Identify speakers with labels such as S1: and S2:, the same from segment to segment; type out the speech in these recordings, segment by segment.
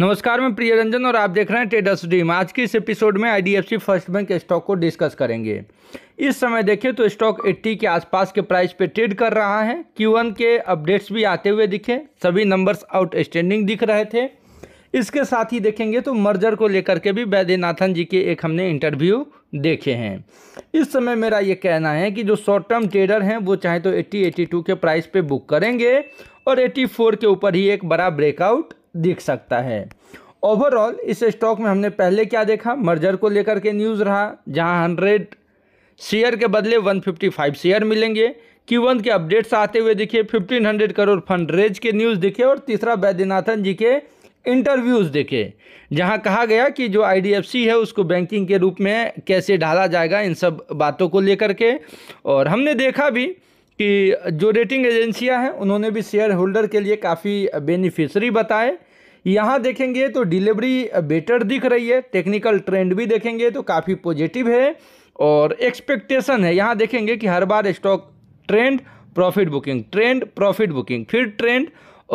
S1: नमस्कार मैं प्रिय रंजन और आप देख रहे हैं ट्रेडर्स ड्रीम आज के इस एपिसोड में आईडीएफसी फर्स्ट बैंक स्टॉक को डिस्कस करेंगे इस समय देखें तो स्टॉक 80 के आसपास के प्राइस पे ट्रेड कर रहा है Q1 के अपडेट्स भी आते हुए दिखे सभी नंबर्स आउटस्टैंडिंग दिख रहे थे इसके साथ ही देखेंगे तो मर्जर को लेकर के भी वैद्यनाथन जी के एक हमने इंटरव्यू देखे हैं इस समय मेरा ये कहना है कि जो शॉर्ट टर्म ट्रेडर हैं वो चाहे तो 80 82 के प्राइस पे बुक करेंगे और 84 के ऊपर ही एक बड़ा ब्रेकआउट दिख सकता है ओवरऑल इस स्टॉक में हमने पहले क्या देखा मर्जर को लेकर के न्यूज़ रहा जहां हंड्रेड शेयर के बदले 155 शेयर मिलेंगे क्यूवन के अपडेट्स आते हुए दिखे 1500 करोड़ फंड रेज के न्यूज़ देखे और तीसरा बैद्यनाथन जी के इंटरव्यूज़ देखे जहां कहा गया कि जो आई है उसको बैंकिंग के रूप में कैसे ढाला जाएगा इन सब बातों को लेकर के और हमने देखा भी कि जो रेटिंग एजेंसियां हैं उन्होंने भी शेयर होल्डर के लिए काफ़ी बेनिफिशरी बताए यहाँ देखेंगे तो डिलीवरी बेटर दिख रही है टेक्निकल ट्रेंड भी देखेंगे तो काफ़ी पॉजिटिव है और एक्सपेक्टेशन है यहाँ देखेंगे कि हर बार stock trend profit booking trend profit booking फिर ट्रेंड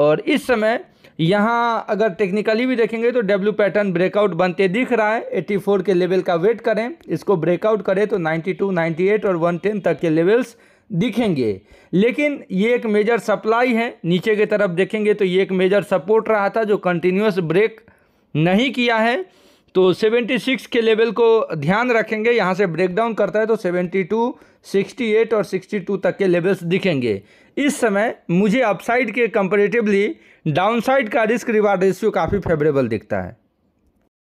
S1: और इस समय यहाँ अगर टेक्निकली भी देखेंगे तो डब्ल्यू पैटर्न ब्रेकआउट बनते दिख रहा है 84 के लेवल का वेट करें इसको ब्रेकआउट करें तो 92, 98 और 110 तक के लेवल्स दिखेंगे लेकिन ये एक मेजर सप्लाई है नीचे की तरफ देखेंगे तो ये एक मेजर सपोर्ट रहा था जो कंटिन्यूस ब्रेक नहीं किया है तो 76 के लेवल को ध्यान रखेंगे यहाँ से ब्रेकडाउन करता है तो 72, 68 और 62 तक के लेवल्स दिखेंगे इस समय मुझे अपसाइड के कंपेरेटिवली डाउनसाइड का रिस्क रिवार्ड रेशियो काफ़ी फेवरेबल दिखता है